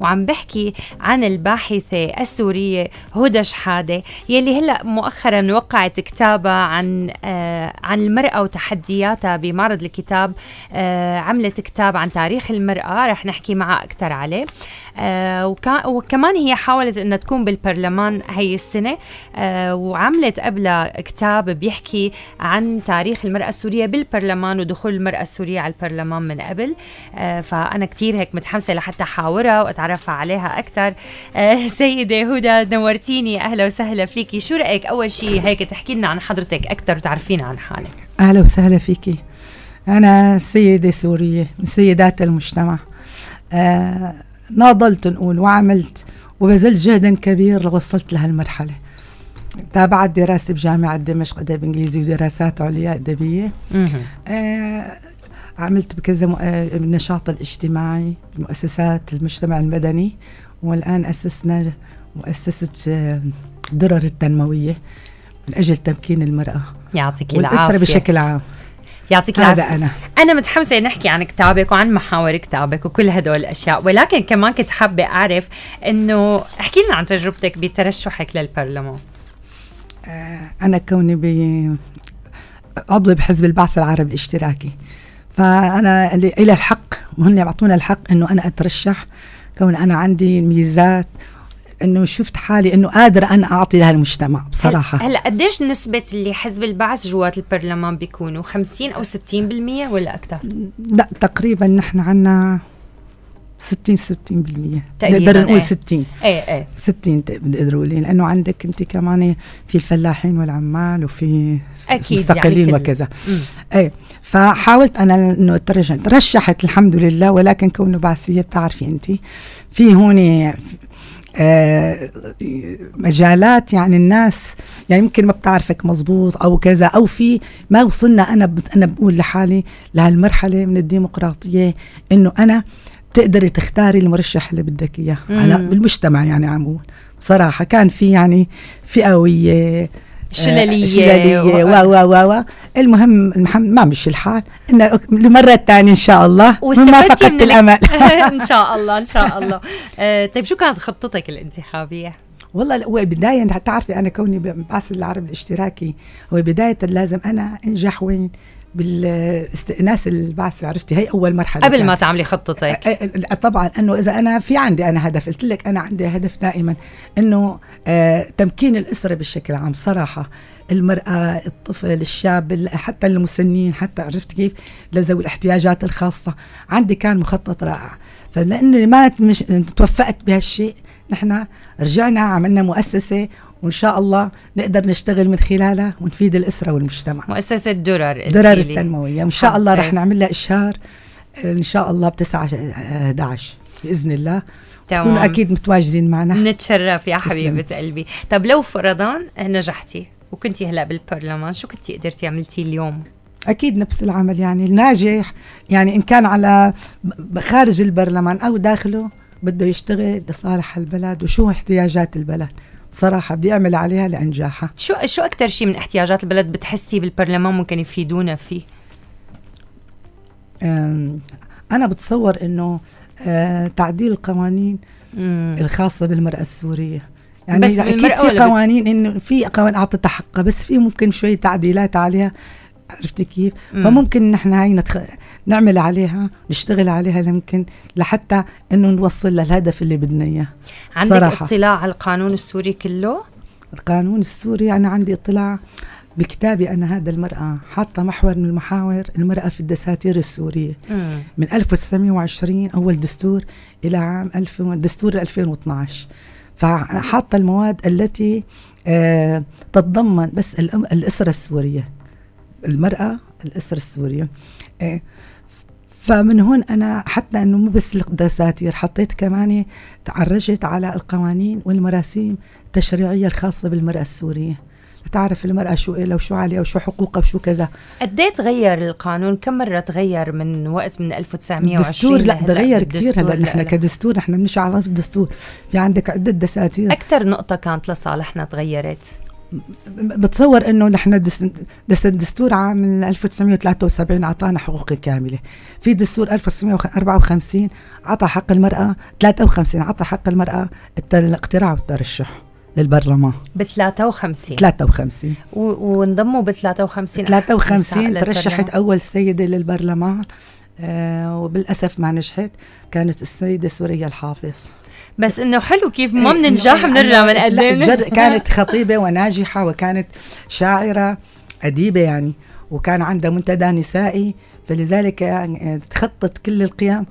وعم بحكي عن الباحثة السورية هدى شحادة يلي هلأ مؤخرا وقعت كتابها عن آه عن المرأة وتحدياتها بمعرض الكتاب آه عملت كتاب عن تاريخ المرأة رح نحكي معها أكثر عليه آه وكمان هي حاولت أنها تكون بالبرلمان هي السنة آه وعملت قبلها كتاب بيحكي عن تاريخ المرأة السورية بالبرلمان ودخول المرأة السورية على البرلمان من قبل آه فأنا كتير هيك متحمسة لحتى حاورها نتعرف عليها أكثر آه، سيدة هدى نورتيني أهلا وسهلا فيكي شو رأيك أول شيء هيك تحكي لنا عن حضرتك أكثر وتعرفينا عن حالك أهلا وسهلا فيكي أنا سيدة سورية من سيدات المجتمع آه ناضلت نقول وعملت وبذلت جهدا كبير لوصلت لهالمرحلة تابعت دراسة بجامعة دمشق أدب إنجليزي ودراسات عليا أدبية آه عملت بكذا آه، النشاط الاجتماعي بمؤسسات المجتمع المدني والآن أسسنا مؤسسة آه، درر التنموية من أجل تمكين المرأة يعطيك العافية والأسرة بشكل عام يعطيك العافية هذا أنا أنا متحمسة نحكي عن كتابك وعن محاور كتابك وكل هدول الأشياء ولكن كمان كنت حابة أعرف إنه احكي لنا عن تجربتك بترشحك للبرلمان آه، أنا كوني ب عضوة بحزب البعث العربي الاشتراكي فانا الى الحق وهن يعطونا الحق انه انا اترشح كون انا عندي ميزات انه شفت حالي انه قادره انا اعطي المجتمع بصراحه هلا قديش نسبه اللي حزب البعث جوات البرلمان بيكونوا 50 او 60% ولا اكثر؟ لا تقريبا نحن عندنا 60 60 بالمية نقدر نقول 60 إيه. ايه ايه 60 تقدروا لي لانه عندك انت كمان في الفلاحين والعمال وفي أكيد يعني مستقلين يعني وكذا ايه فحاولت انا انه ترشحت ترشحت الحمد لله ولكن كونه بعثيه بتعرفي انت في هون آه مجالات يعني الناس يعني يمكن ما بتعرفك مزبوط او كذا او في ما وصلنا انا انا بقول لحالي لهالمرحله من الديمقراطيه انه انا آه تقدري تختاري المرشح اللي بدك اياه على بالمجتمع يعني عم بقول صراحه كان في يعني فئويه آه، شلليه شلليه و و و و المهم ما مشي الحال انه المره الثانيه ان شاء الله ما فقدت من الامل ان شاء الله ان شاء الله آه طيب شو كانت خطتك الانتخابيه والله هو بداية تعرفي أنا كوني بعث العرب الاشتراكي هو بداية لازم أنا أنجح وين بالاستئناس البعث عرفتي هي اول مرحله قبل يعني. ما تعملي خطتك طبعا انه اذا انا في عندي انا هدف قلت لك انا عندي هدف دائما انه آه تمكين الاسره بشكل عام صراحه المرأة الطفل الشاب حتى المسنين حتى عرفت كيف لذوي الاحتياجات الخاصة عندي كان مخطط رائع فلأني ما توفقت بهالشيء نحن رجعنا عملنا مؤسسة وان شاء الله نقدر نشتغل من خلالها ونفيد الاسره والمجتمع مؤسسه درر درر التنمويه وان شاء الله رح نعمل لها اشهار ان شاء الله ب 9 11 باذن الله تكونوا اكيد متواجدين معنا نتشرف يا حبيبه قلبي طب لو فرضا آه، نجحتي وكنتي هلا بالبرلمان شو كنتي قدرتي عملتي اليوم اكيد نفس العمل يعني الناجح يعني ان كان على خارج البرلمان او داخله بده يشتغل لصالح البلد وشو احتياجات البلد صراحة بدي أعمل عليها لأنجاحها شو شو أكثر شيء من احتياجات البلد بتحسي بالبرلمان ممكن يفيدونا فيه؟ أنا بتصور إنه أه، تعديل القوانين الخاصة بالمرأة السورية يعني بس اكيد في قوانين انه في قوانين اعطتها حقها بس في ممكن شوي تعديلات عليها عرفتي كيف؟ مم. فممكن نحن هاي نتخ... نعمل عليها نشتغل عليها يمكن لحتى انه نوصل للهدف اللي بدنا اياه عندك صراحة. اطلاع على القانون السوري كله القانون السوري انا عندي اطلاع بكتابي أنا هذا المرأة حاطة محور من المحاور المرأة في الدساتير السورية م. من 1920 أول دستور إلى عام 1000 دستور 2012 فحاطة المواد التي آه تتضمن بس الأسرة السورية المرأة الأسرة السورية آه فمن هون انا حتى انه مو بس الدساتير حطيت كمان تعرجت على القوانين والمراسيم التشريعيه الخاصه بالمراه السوريه تعرف المرأة شو إلها وشو عليها وشو حقوقها وشو كذا قد إيه تغير القانون كم مرة تغير من وقت من 1920 دستور لا تغير كثير هلا نحن كدستور نحن بنمشي على الدستور في عندك عدة دساتير أكثر نقطة كانت لصالحنا تغيرت بتصور انه نحن دستور عام 1973 اعطانا حقوق كامله في دستور 1954 اعطى حق المراه 53 اعطى حق المراه الاقتراع والترشح للبرلمان ب 53 53 وانضموا ب 53 53 ترشحت اول سيده للبرلمان آه وبالاسف ما نجحت كانت السيده سوريا الحافظ بس انه حلو كيف ما بننجح إيه، بنرجع بنقدم جد كانت خطيبه وناجحه وكانت شاعره اديبه يعني وكان عندها منتدى نسائي فلذلك يعني آه، تخطت كل القيم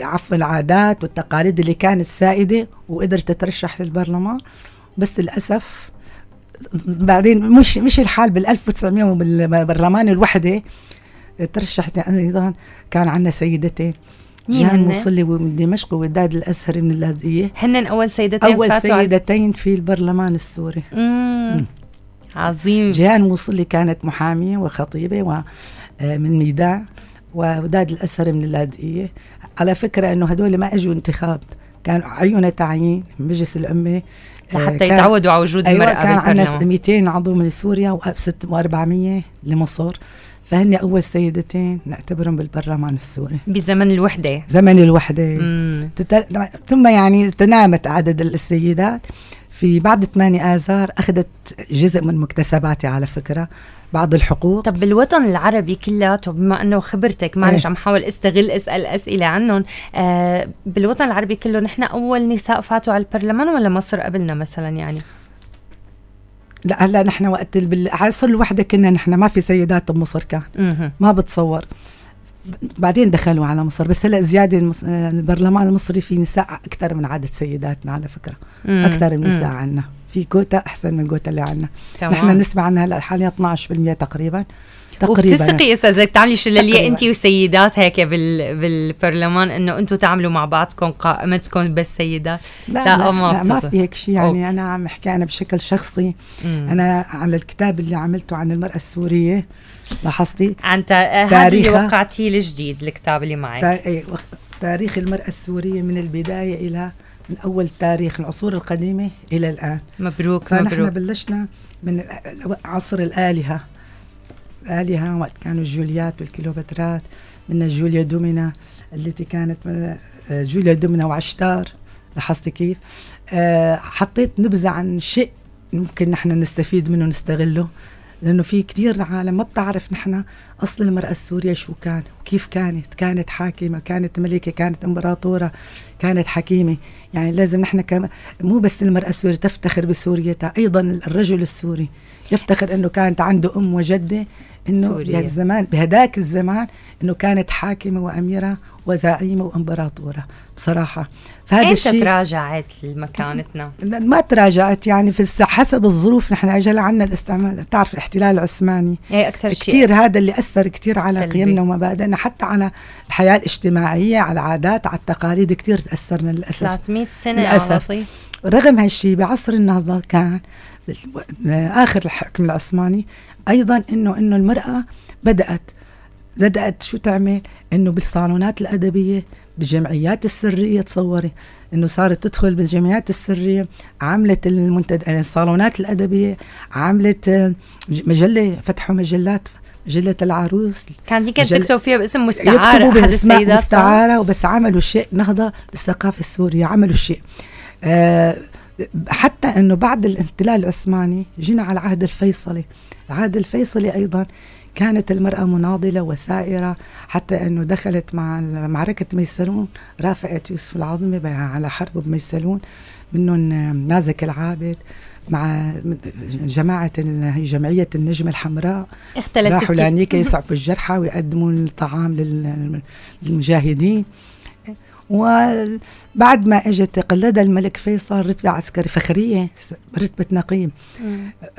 عفوا العادات والتقاليد اللي كانت سائده وقدرت تترشح للبرلمان بس للاسف بعدين مش مش الحال بال 1900 وبالبرلمان الوحده ترشحت ايضا كان عندنا سيدتين جهان مصلي ومن دمشق وداد الازهري من اللاذقيه هن اول سيدتين اول سيدتين في البرلمان السوري مم. مم. عظيم جيهان موصلي كانت محامية وخطيبة ومن آه، ميداع وداد الأسر من اللاذقية على فكرة أنه هدول ما أجوا انتخاب كان عيونه تعيين مجلس الأمة لحتى آه، يتعودوا على وجود أيوة المرأة كان عندنا 200 عضو من سوريا و400 لمصر فهن اول سيدتين نعتبرهم بالبرلمان السوري بزمن الوحده زمن الوحده مم. ثم يعني تنامت عدد السيدات في بعد 8 آذار أخذت جزء من مكتسباتي على فكرة بعض الحقوق طب بالوطن العربي كلياته بما أنه خبرتك معلش إيه. عم حاول استغل أسأل أسئلة عنهم آه بالوطن العربي كله نحن أول نساء فاتوا على البرلمان ولا مصر قبلنا مثلا يعني لا هلا نحن وقت بالعصر الوحده كنا نحن ما في سيدات بمصر كان ما بتصور بعدين دخلوا على مصر بس هلا زياده البرلمان المصري في نساء اكثر من عدد سيداتنا على فكره اكثر من نساء عندنا في كوتا احسن من الكوتا اللي عندنا نحن نسمع عنها هلا حاليا 12% تقريبا تقريبا وبتسقي استاذ بتعملي شلاليه انت وسيدات هيك بال بالبرلمان انه انتم تعملوا مع بعضكم قائمتكم بس سيدات لا لا, لا, ما, ما في هيك شيء يعني أوه. انا عم احكي انا بشكل شخصي مم. انا على الكتاب اللي عملته عن المراه السوريه لاحظتي عن تاريخ آه، اللي وقعتيه الجديد الكتاب اللي معك إيه، تاريخ المراه السوريه من البدايه الى من اول تاريخ العصور القديمه الى الان مبروك فنحن مبروك. بلشنا من عصر الالهه آلهة وقت كانوا الجوليات والكيلوبترات منها جوليا دومينا التي كانت آه، جوليا دومينا وعشتار لاحظتي كيف آه، حطيت نبذة عن شيء ممكن نحن نستفيد منه نستغله لانه في كثير عالم ما بتعرف نحن اصل المراه السوريه شو كان وكيف كانت كانت حاكمه كانت ملكه كانت امبراطوره كانت حكيمة يعني لازم نحن كم مو بس المرأة السورية تفتخر بسوريتها أيضا الرجل السوري يفتخر أنه كانت عنده أم وجدة أنه يعني الزمان بهداك الزمان أنه كانت حاكمة وأميرة وزعيمة وإمبراطورة بصراحة فهذا الشيء تراجعت مكانتنا ما تراجعت يعني في حسب الظروف نحن أجل عنا الاستعمال تعرف الاحتلال العثماني إيه أكثر شيء كثير هذا اللي أثر كثير على سلبي. قيمنا ومبادئنا حتى على الحياة الاجتماعية على العادات على التقاليد كثير تاثرنا للاسف 300 سنه للاسف رغم هالشيء بعصر النهضه كان اخر الحكم العثماني ايضا انه انه المراه بدات بدات شو تعمل انه بالصالونات الادبيه بالجمعيات السريه تصوري انه صارت تدخل بالجمعيات السريه عملت المنتد... الصالونات الادبيه عملت مجله فتحوا مجلات جلة العروس كان دي كانت جل... تكتب فيها باسم مستعارة يكتبوا باسم مستعارة وبس عملوا شيء نهضة للثقافة السورية عملوا شيء آه حتى انه بعد الاحتلال العثماني جينا على العهد الفيصلي العهد الفيصلي ايضا كانت المرأة مناضلة وسائرة حتى أنه دخلت مع معركة ميسلون رافقت يوسف العظمي على حرب بميسلون منهم نازك العابد مع جماعة جمعية النجمة الحمراء راحوا لانيكا يصعبوا الجرحى ويقدموا الطعام للمجاهدين وبعد ما اجت قلدها الملك فيصل رتبه عسكريه فخريه رتبه نقيب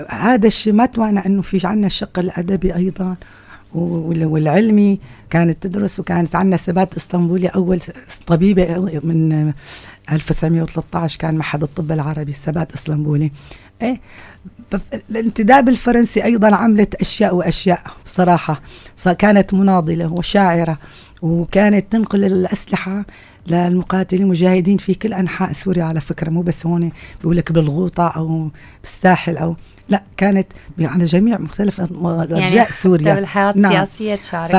هذا الشيء ما توانى انه في عندنا الشق الادبي ايضا والعلمي كانت تدرس وكانت عندنا سبات اسطنبولي اول طبيبه من 1913 كان معهد الطب العربي سبات اسطنبولي ايه الانتداب الفرنسي ايضا عملت اشياء واشياء بصراحه كانت مناضله وشاعره وكانت تنقل الاسلحه للمقاتلين المجاهدين في كل انحاء سوريا على فكره مو بس هون بيقول لك بالغوطه او بالساحل او لا كانت على جميع مختلف ارجاء يعني سوريا يعني الحياه نعم. السياسيه تشارك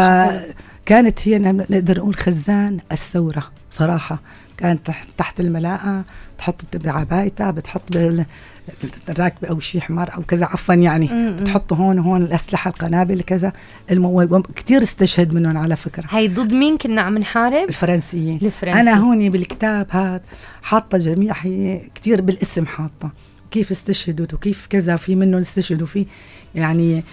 كانت هي نعم- نقدر نقول خزان الثوره صراحه كانت تحت الملاءة تحط بعبايتها بتحط راكبة أو شيء حمار أو كذا عفوا يعني بتحط هون هون الأسلحة القنابل كذا كثير استشهد منهم على فكرة هي ضد مين كنا عم نحارب؟ الفرنسيين الفرنسي. أنا هون بالكتاب هذا حاطة جميع هي كثير بالاسم حاطة كيف استشهدوا وكيف كذا في منهم استشهدوا فيه يعني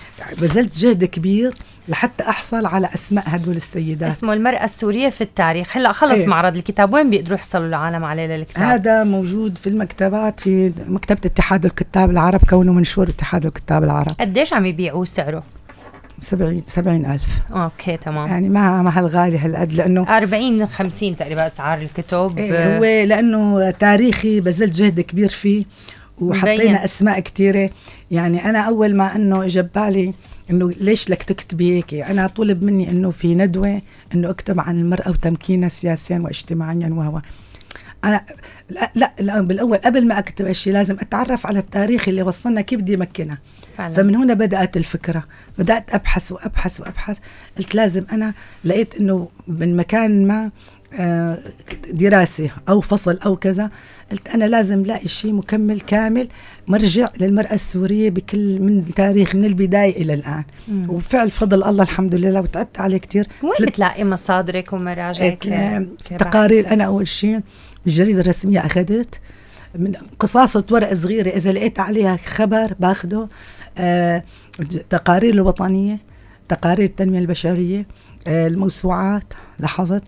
بذلت جهد كبير لحتى احصل على اسماء هدول السيدات اسمه المراه السوريه في التاريخ هلا خلص ايه. معرض الكتاب وين بيقدروا يحصلوا العالم عليه للكتاب هذا موجود في المكتبات في مكتبه اتحاد الكتاب العرب كونه منشور اتحاد الكتاب العرب قديش عم يبيعوه سعره 70 70 ألف اوكي تمام يعني ما ما هالغالي هالقد لانه 40 50 تقريبا اسعار الكتب ايه هو لانه تاريخي بذلت جهد كبير فيه وحطينا اسماء كثيره يعني انا اول ما انه اجى ببالي انه ليش لك تكتبي هيك انا طلب مني انه في ندوه انه اكتب عن المراه وتمكينها سياسيا واجتماعيا وهو انا لا, لا, لا بالاول قبل ما اكتب هالشيء لازم اتعرف على التاريخ اللي وصلنا كيف بدي امكنها فعلا. فمن هنا بدات الفكره بدات ابحث وابحث وابحث قلت لازم انا لقيت انه من مكان ما آه، دراسة أو فصل أو كذا قلت أنا لازم لاقي شيء مكمل كامل مرجع للمرأة السورية بكل من تاريخ من البداية إلى الآن مم. وبفعل فضل الله الحمد لله وتعبت عليه كثير وين تلت... بتلاقي مصادرك ومراجعك تقارير أنا أول شيء الجريدة الرسمية أخذت من قصاصة ورق صغيرة إذا لقيت عليها خبر باخده آه، تقارير الوطنية تقارير التنمية البشرية آه، الموسوعات لاحظت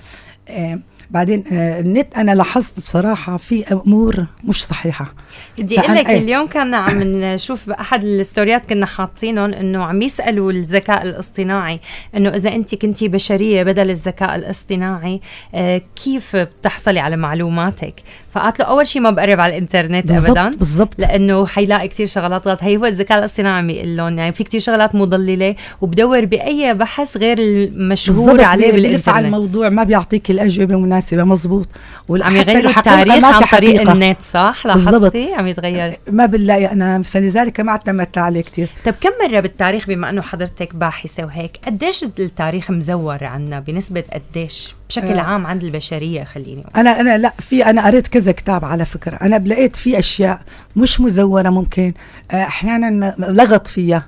آه، بعدين آه، النت انا لاحظت بصراحه في امور مش صحيحه بدي اقول لك إيه؟ اليوم كنا عم نشوف باحد الستوريات كنا حاطينهم انه عم يسالوا الذكاء الاصطناعي انه اذا انت كنتي بشريه بدل الذكاء الاصطناعي آه، كيف بتحصلي على معلوماتك فقالت له اول شيء ما بقرب على الانترنت بالزبط ابدا بالضبط لانه حيلاقي كثير شغلات غلط هي هو الذكاء الاصطناعي عم يقول لهم يعني في كثير شغلات مضلله وبدور باي بحث غير المشهور عليه بالانترنت على الموضوع ما بيعطيك الاجوبه مناسبه مزبوط عم يغيروا التاريخ عن طريق النت صح لاحظتي عم يتغير ما بنلاقي انا فلذلك ما اعتمدت عليه كثير طب كم مره بالتاريخ بما انه حضرتك باحثه وهيك قديش التاريخ مزور عنا بنسبه قديش بشكل آه. عام عند البشريه خليني أقول. انا انا لا في انا قريت كذا كتاب على فكره انا لقيت في اشياء مش مزوره ممكن آه، احيانا لغط فيها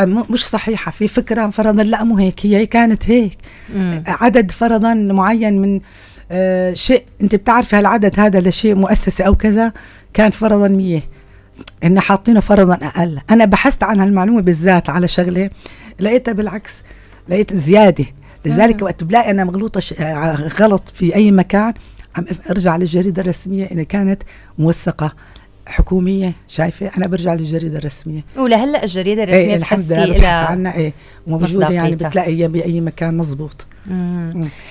آه، مش صحيحة في فكرة فرضا لا مو هيك هي كانت هيك مم. عدد فرضا معين من آه، شيء انت بتعرفي هالعدد هذا لشيء مؤسسه او كذا كان فرضا 100 ان حاطينه فرضا اقل انا بحثت عن هالمعلومه بالذات على شغله لقيتها بالعكس لقيت زياده لذلك وقت بلاقي انا مغلوطه آه، غلط في اي مكان عم ارجع للجريده الرسميه ان كانت موثقه حكوميه شايفه انا برجع للجريده الرسميه ولهلا الجريده إيه، الرسميه ايه الحمد لله بحث عنها ايه وموجوده يعني بتلاقيها باي مكان مزبوط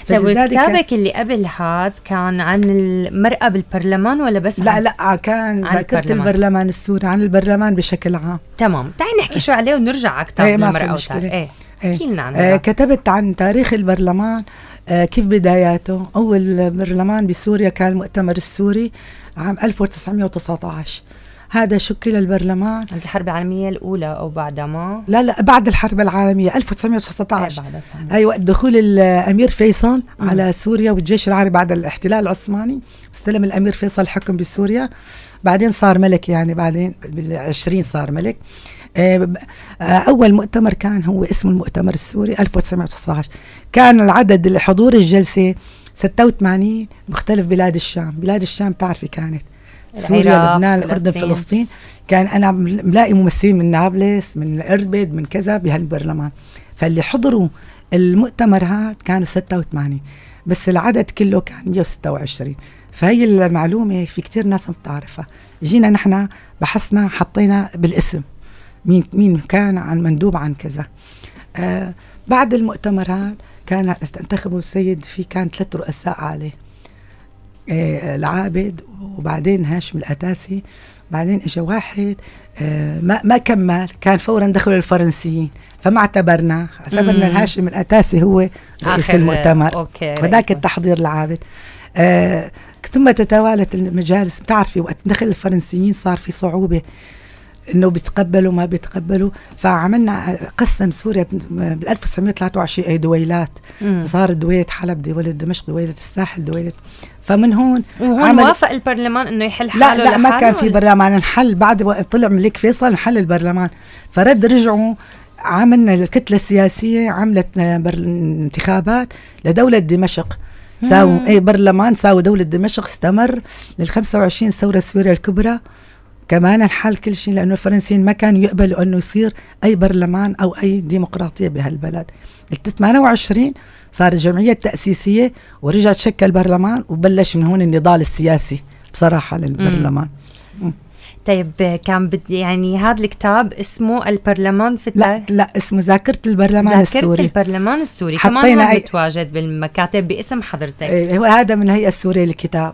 طيب كتابك اللي قبل هاد كان عن المرأة بالبرلمان ولا بس لا لا آه، كان ذاكرة البرلمان السوري عن البرلمان بشكل عام تمام تعي نحكي شو عليه ونرجع على كتاب ايه المرأة إيه. ايه احكي لنا عنه آه، كتبت عن تاريخ البرلمان آه، كيف بداياته أول برلمان بسوريا كان المؤتمر السوري عام 1919 هذا شكل البرلمان الحرب العالمية الأولى أو بعد ما لا لا بعد الحرب العالمية 1919 أي بعد أيوة دخول الأمير فيصل مم. على سوريا والجيش العربي بعد الاحتلال العثماني استلم الأمير فيصل الحكم بسوريا بعدين صار ملك يعني بعدين بالعشرين 20 صار ملك آه، اول مؤتمر كان هو اسم المؤتمر السوري 1919 كان العدد اللي حضور الجلسه 86 مختلف بلاد الشام بلاد الشام تعرفي كانت سوريا لبنان الاردن فلسطين كان انا ملاقي ممثلين من نابلس من اربد من كذا بهالبرلمان فاللي حضروا المؤتمر هذا كانوا 86 بس العدد كله كان 126 فهي المعلومه في كثير ناس ما بتعرفها جينا نحن بحثنا حطينا بالاسم مين مين كان عن مندوب عن كذا آه بعد المؤتمرات كان انتخبوا السيد في كان ثلاث رؤساء عليه آه العابد وبعدين هاشم الأتاسي بعدين اجى واحد آه ما ما كمل كان فورا دخلوا الفرنسيين فما اعتبرنا اعتبرنا هاشم الأتاسي هو رئيس المؤتمر أوكي التحضير العابد آه ثم تتوالت المجالس بتعرفي وقت دخل الفرنسيين صار في صعوبة انه بيتقبلوا ما بيتقبلوا فعملنا قسم سوريا بال 1923 اي دويلات صار دويله حلب دويله دمشق دويله الساحل دويله فمن هون وهون وافق البرلمان انه يحل حاله لا لا ما كان في برلمان انحل بعد طلع ملك فيصل انحل البرلمان فرد رجعوا عملنا الكتله السياسيه عملت آه، انتخابات لدوله دمشق ساو اي برلمان ساو دوله دمشق استمر لل 25 ثوره سوريا الكبرى كمان الحال كل شيء لانه الفرنسيين ما كانوا يقبلوا انه يصير اي برلمان او اي ديمقراطيه بهالبلد ال 28 صار الجمعيه التاسيسيه ورجع تشكل برلمان وبلش من هون النضال السياسي بصراحه للبرلمان طيب كان بدي يعني هذا الكتاب اسمه البرلمان في لا لا اسمه ذاكرة البرلمان ذاكرت السوري ذاكرة البرلمان السوري كمان هذا أي... بالمكاتب باسم حضرتك إيه، هو هذا من الهيئة السورية للكتاب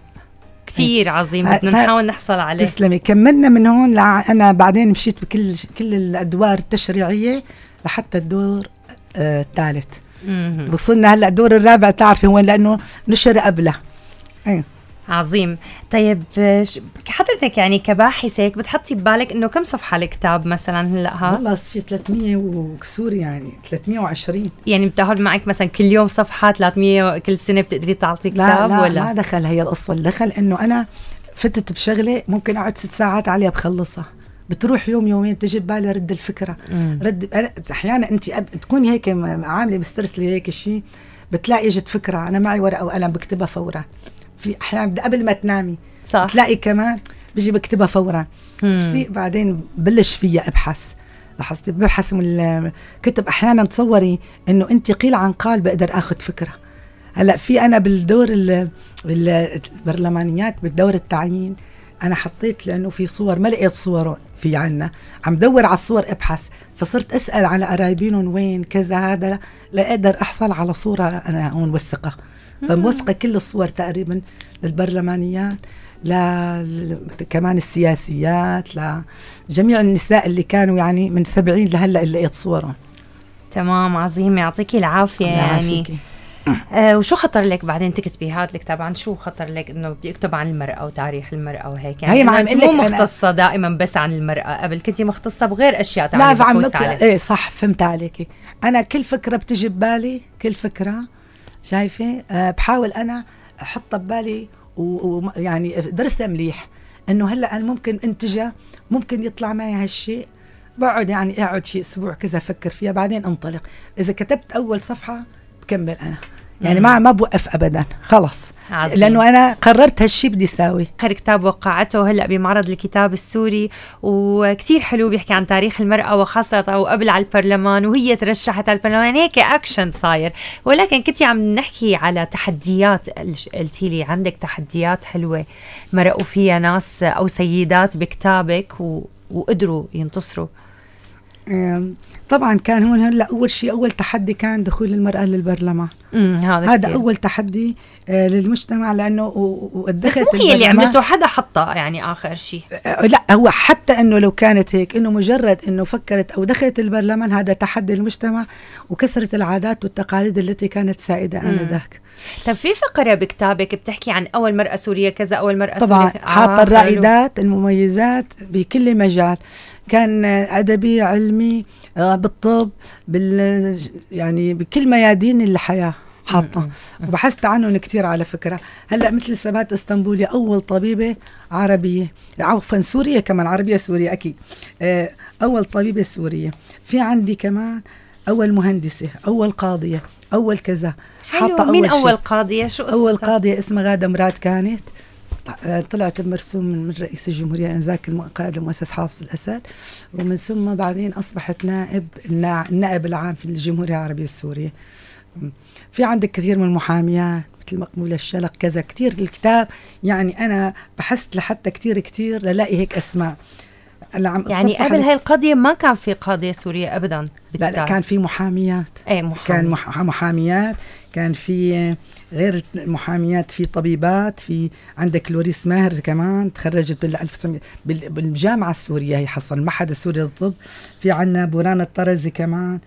كثير إيه. عظيم بدنا نحاول نحصل عليه تسلمي كملنا من هون لع... انا بعدين مشيت بكل كل الادوار التشريعيه لحتى الدور آه، الثالث آه وصلنا هلا الدور الرابع تعرفي وين لانه نشر قبله إيه. عظيم طيب حضرتك يعني كباحثة هيك بتحطي ببالك انه كم صفحة الكتاب مثلا هلا ها؟ والله في 300 وكسور يعني 320 يعني بتاخذ معك مثلا كل يوم صفحة 300 كل سنة بتقدري تعطي كتاب لا لا ولا؟ ما دخل هي القصة اللي دخل انه انا فتت بشغلة ممكن اقعد ست ساعات عليها بخلصها بتروح يوم يومين بتجي ببالي رد الفكرة مم. رد احيانا انت تكوني هيك عاملة مسترسلة هيك شيء بتلاقي اجت فكرة انا معي ورقة وقلم بكتبها فورا في احيانا قبل ما تنامي صح تلاقي كمان بيجي بكتبها فورا في بعدين بلش فيها ابحث لاحظتي ببحث من كتب احيانا تصوري انه انت قيل عن قال بقدر اخذ فكره هلا في انا بالدور البرلمانيات بالدور التعيين انا حطيت لانه في صور ما لقيت صورهم في عنا عم دور على الصور ابحث فصرت اسال على قرايبينهم وين كذا هذا لاقدر احصل على صوره انا هون وثقه آه. فموثقه كل الصور تقريبا للبرلمانيات ل... كمان السياسيات لجميع النساء اللي كانوا يعني من 70 لهلا اللي لقيت صورهم تمام عظيم يعطيكي العافيه يعني أه وشو خطر لك بعدين تكتبي هذا الكتاب عن شو خطر لك انه بدي اكتب عن المراه وتاريخ المراه وهيك يعني هي ما عم مو مختصه دائما بس عن المراه قبل كنتي مختصه بغير اشياء تعملي لا عم ايه صح فهمت عليكي انا كل فكره بتجي ببالي كل فكره شايفه أه بحاول انا احطها ببالي ويعني درسه مليح انه هلا انا ممكن انتجها ممكن يطلع معي هالشيء بقعد يعني اقعد شيء اسبوع كذا افكر فيها بعدين انطلق اذا كتبت اول صفحه بكمل انا يعني ما ما بوقف ابدا خلص عظيم. لانه انا قررت هالشيء بدي اساوي اخر كتاب وقعته هلا بمعرض الكتاب السوري وكثير حلو بيحكي عن تاريخ المراه وخاصه او قبل على البرلمان وهي ترشحت على البرلمان هيك اكشن صاير ولكن كنت عم نحكي على تحديات قلتي لي عندك تحديات حلوه مرقوا فيها ناس او سيدات بكتابك و... وقدروا ينتصروا طبعا كان هون هلا اول شيء اول تحدي كان دخول المراه للبرلمان هذا, هذا اول تحدي آه، للمجتمع لانه ودخلت بس مو هي اللي عملته حدا حطها يعني اخر شيء آه، لا هو حتى انه لو كانت هيك انه مجرد انه فكرت او دخلت البرلمان هذا تحدي المجتمع وكسرت العادات والتقاليد التي كانت سائده انذاك طب في فقره بكتابك بتحكي عن اول مراه سوريه كذا اول مراه طبعا سوريه طبعا آه، حاطه الرائدات المميزات بكل مجال كان ادبي علمي آه، بالطب بال يعني بكل ميادين الحياه حاطه وبحثت عنهم كثير على فكره هلا مثل سبات اسطنبولي اول طبيبه عربيه عفوا سوريه كمان عربيه سوريه اكيد آه، اول طبيبه سوريه في عندي كمان اول مهندسه اول قاضيه اول كذا حاطه اول مين اول قاضيه شو قصتها اول قاضيه اسمها غاده مراد كانت آه، طلعت بمرسوم من رئيس الجمهورية أنذاك قائد المؤسس حافظ الأسد ومن ثم بعدين أصبحت نائب النائب العام في الجمهورية العربية السورية في عندك كثير من المحاميات مثل مقبولة الشلق كذا كثير الكتاب يعني أنا بحثت لحتى كثير كثير للاقي هيك أسماء يعني قبل هاي القضية ما كان في قاضية سورية أبدا لا لا كان في محاميات أي محامي. كان مح محاميات كان في غير المحاميات في طبيبات في عندك لوريس ماهر كمان تخرجت بال 1900 بالجامعة السورية هي حصل المعهد السوري للطب في عندنا بوران الطرزي كمان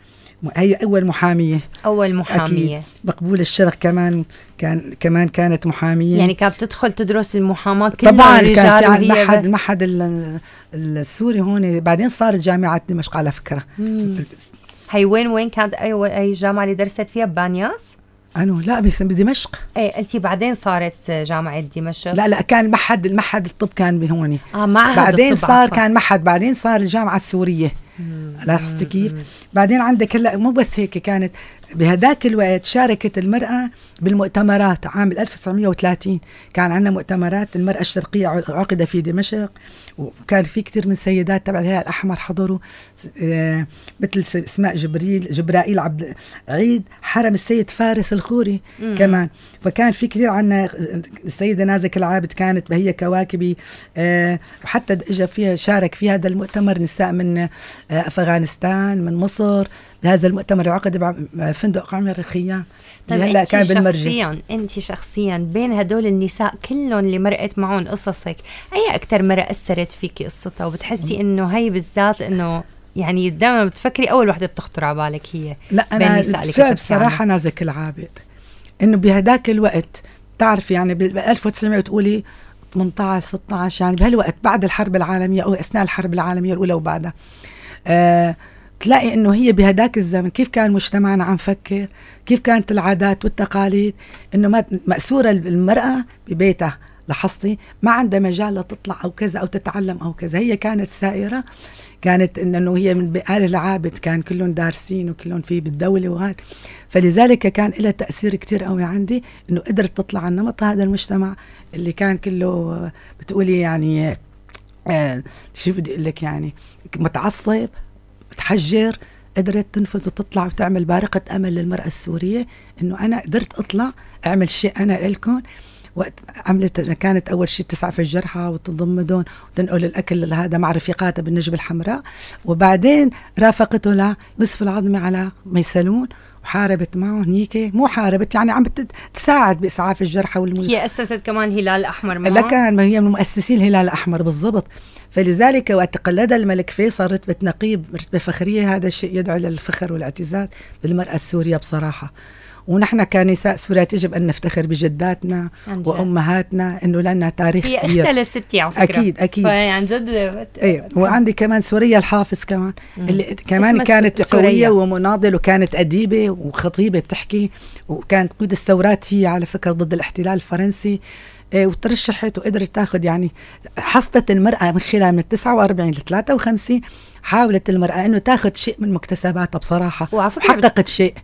هي اول محاميه اول محاميه أكيد. مقبول الشرق كمان كان كمان كانت محاميه يعني كانت تدخل تدرس المحاماه كلها طبعا كان في عن المعهد السوري هون بعدين صارت جامعه دمشق على فكره هي وين وين كانت اي اي جامعه اللي درست فيها ببانياس؟ أنا أه، لا بس بدمشق ايه قلتي بعدين صارت جامعة دمشق لا لا كان معهد المعهد الطب كان بهوني اه معهد بعدين الطب صار عفا. كان معهد بعدين صار الجامعة السورية لاحظتي كيف؟ بعدين عندك هلا مو بس هيك كانت بهداك الوقت شاركت المرأة بالمؤتمرات عام 1930 كان عندنا مؤتمرات المرأة الشرقية عقد في دمشق وكان في كثير من السيدات تبع الهلال الأحمر حضروا آه، مثل اسماء جبريل جبرائيل عبد عيد حرم السيد فارس الخوري مم. كمان فكان في كثير عندنا السيدة نازك العابد كانت بهية كواكبي آه، وحتى اجى فيها شارك في هذا المؤتمر نساء من آه، أفغانستان من مصر بهذا المؤتمر العقد بفندق عمر الخيام طيب هلا كان بالمرج شخصيا انت شخصيا بين هدول النساء كلهم اللي مرقت معهم قصصك اي اكثر مرة اثرت فيكي قصتها وبتحسي انه هي بالذات انه يعني دائما بتفكري اول وحده بتخطر على بالك هي لا انا بصراحه بصراحه نازك العابد انه بهداك الوقت بتعرفي يعني ب 1900 تقولي 18 16 يعني بهالوقت بعد الحرب العالميه او اثناء الحرب العالميه الاولى وبعدها آه تلاقي انه هي بهداك الزمن كيف كان مجتمعنا عم فكر كيف كانت العادات والتقاليد انه مأسورة المرأة ببيتها لاحظتي ما عندها مجال لتطلع او كذا او تتعلم او كذا هي كانت سائره كانت انه هي من ال العابد كان كلهم دارسين وكلهم في بالدوله وهذا فلذلك كان لها تاثير كثير قوي عندي انه قدرت تطلع عن نمط هذا المجتمع اللي كان كله بتقولي يعني آه، شو بدي اقول لك يعني متعصب تحجر قدرت تنفذ وتطلع وتعمل بارقة أمل للمرأة السورية إنه أنا قدرت أطلع أعمل شيء أنا لكم وقت عملت كانت اول شيء تسعف الجرحى وتضمدهم وتنقل الاكل لهذا مع رفيقاتها بالنجبه الحمراء وبعدين رافقته يوسف العظمي على ميسلون وحاربت معه هنيك مو حاربت يعني عم تساعد باسعاف الجرحى والم... هي اسست كمان هلال احمر معه لكان ما هي من مؤسسي الهلال الاحمر بالضبط فلذلك وقت تقلدها الملك فيصل رتبه نقيب رتبه فخريه هذا الشيء يدعو للفخر والاعتزاز بالمراه السوريه بصراحه ونحن كنساء سوريات يجب ان نفتخر بجداتنا وامهاتنا انه لنا تاريخ هي اختها للست على فكره اكيد اكيد عن جد ايه وعندي كمان سوريا الحافظ كمان مم. اللي كمان كانت سوريا. قويه ومناضله وكانت اديبه وخطيبه بتحكي وكانت قود الثورات هي على فكره ضد الاحتلال الفرنسي إيه، وترشحت وقدرت تاخذ يعني حصلت المرأة من خلال من 49 ل 53 حاولت المرأة انه تاخذ شيء من مكتسباتها بصراحة وعفوا حققت شيء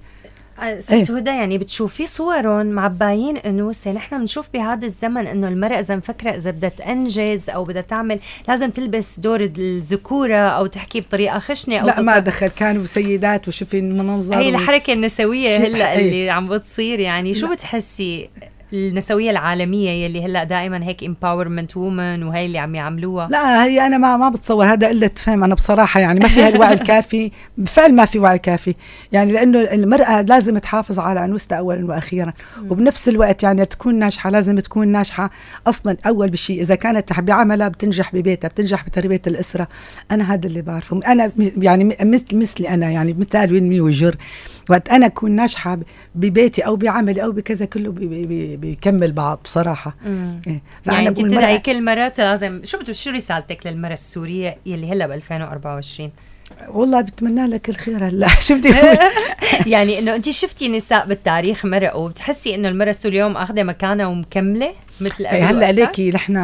آه، إيه. ست هدى يعني بتشوفي صورهم معباين انوثه نحن بنشوف بهذا الزمن انه المراه اذا مفكره اذا بدها تنجز او بدها تعمل لازم تلبس دور الذكوره او تحكي بطريقه خشنه او لا ما دخل كانوا سيدات وشوفي المنظر هي إيه، الحركه النسويه هلا إيه. اللي عم بتصير يعني شو بتحسي النسويه العالميه يلي هلا دائما هيك امباورمنت وومن وهي اللي عم يعملوها لا هي انا ما ما بتصور هذا قله فهم انا بصراحه يعني ما في هالوعي الكافي بالفعل ما في وعي كافي يعني لانه المراه لازم تحافظ على انوثتها اولا واخيرا وبنفس الوقت يعني تكون ناجحه لازم تكون ناجحه اصلا اول بشيء اذا كانت بعملها بتنجح ببيتها بتنجح بتربيه الاسره انا هذا اللي بعرفه انا يعني مثل مثلي انا يعني مثال وين مي وجر وقت انا اكون ناجحه ببيتي او بعملي او بكذا كله بي بي بي بيكمل بعض بصراحه إيه. يعني انت بتدعي كل مره لازم شو بتقول شو رسالتك للمراه السوريه يلي هلا ب 2024 والله بتمنى لك الخير هلا شو بدي يعني انه انت شفتي نساء بالتاريخ مرقوا بتحسي انه المراه السوريه اليوم اخذه مكانها ومكمله مثل إيه، هلا ليكي نحن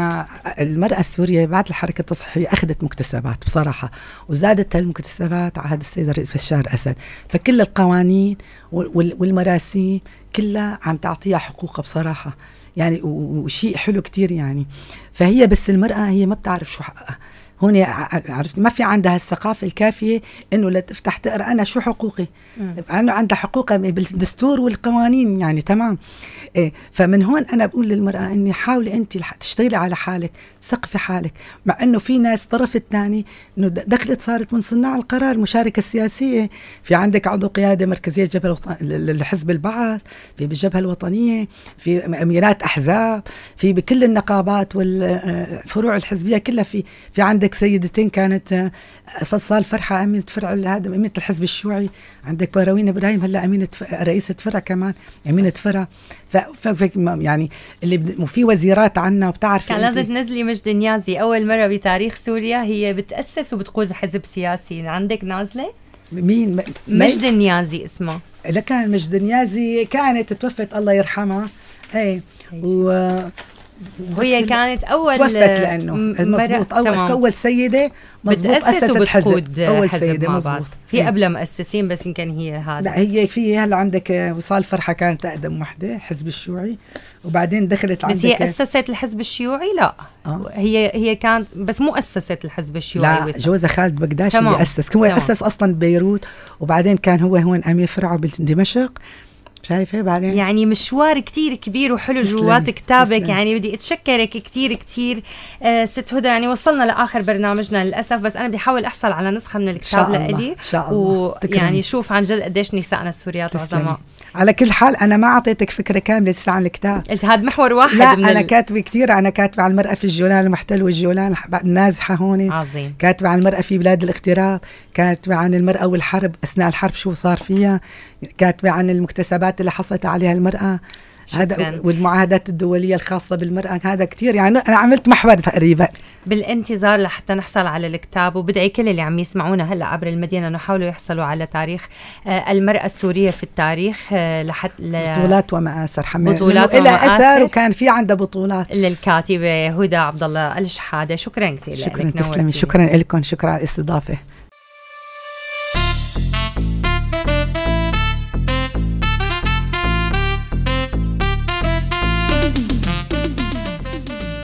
المراه السوريه بعد الحركه التصحيحيه اخذت مكتسبات بصراحه وزادت هالمكتسبات على هذا السيد الرئيس بشار اسد فكل القوانين والمراسيم كلها عم تعطيها حقوقها بصراحه يعني وشيء حلو كتير يعني فهي بس المرأة هي ما بتعرف شو حقها هون عرفت ما في عندها الثقافه الكافيه انه لتفتح تقرا انا شو حقوقي انا عندها حقوقها بالدستور والقوانين يعني تمام إيه فمن هون انا بقول للمراه اني حاولي انت تشتغلي على حالك سقفي حالك مع انه في ناس طرف الثاني انه دخلت صارت من صناع القرار المشاركه السياسيه في عندك عضو قياده مركزيه جبهه الحزب البعث في بالجبهه الوطنيه في اميرات احزاب في بكل النقابات والفروع الحزبيه كلها في في عندك عندك سيدتين كانت آه، فصال فرحه امينه فرع هذا امينه الحزب الشيوعي عندك براوين ابراهيم هلا امينه رئيسه فرع كمان امينه فرع ف يعني اللي وفي وزيرات عنا وبتعرف كان لازم تنزلي مجد نيازي اول مره بتاريخ سوريا هي بتاسس وبتقود حزب سياسي عندك نازله مين مجد نيازي اسمه لكان مجد نيازي كانت توفت الله يرحمها ايه و وهي كانت اول توفت لانه مضبوط اول تمام. اول سيده مضبوط اسست حزب اول سيده مضبوط في إيه. قبلها مؤسسين بس يمكن هي هذا لا هي في هلا عندك آه، وصال فرحه كانت اقدم وحده حزب الشيوعي وبعدين دخلت عندك بس هي اسست الحزب الشيوعي لا آه؟ هي هي كانت بس مو اسست الحزب الشيوعي لا جوزها خالد بقداش اللي اسس هو اسس اصلا بيروت وبعدين كان هو هون امير فرعه بدمشق شايفه بعدين يعني مشوار كتير كبير وحلو جوات كتابك تسلم. يعني بدي اتشكرك كتير كتير آه ست هدى يعني وصلنا لاخر برنامجنا للاسف بس انا بدي احاول احصل على نسخه من الكتاب لإلي ويعني شوف عن جد قديش نسائنا السوريات عظماء على كل حال انا ما اعطيتك فكره كامله لسه عن الكتاب قلت هذا محور واحد لا من انا ال... كاتبه كثير انا كاتبه على المراه في الجولان المحتل والجولان النازحه هون عظيم كاتبه عن المراه في بلاد الاغتراب كاتبه عن المراه والحرب اثناء الحرب شو صار فيها كاتبه عن المكتسبات اللي حصلت عليها المراه هذا والمعاهدات الدوليه الخاصه بالمراه هذا كثير يعني انا عملت محور تقريبا بالانتظار لحتى نحصل على الكتاب وبدعي كل اللي عم يسمعونا هلا عبر المدينه انه حاولوا يحصلوا على تاريخ آه، المراه السوريه في التاريخ آه، لحتى بطولات ومآثر حمد بطولات ومآسر اثر وكان في عندها بطولات للكاتبه هدى عبد الله الشحاده شكرا كثير شكرا تسلمي شكرا لكم شكرا على الاستضافه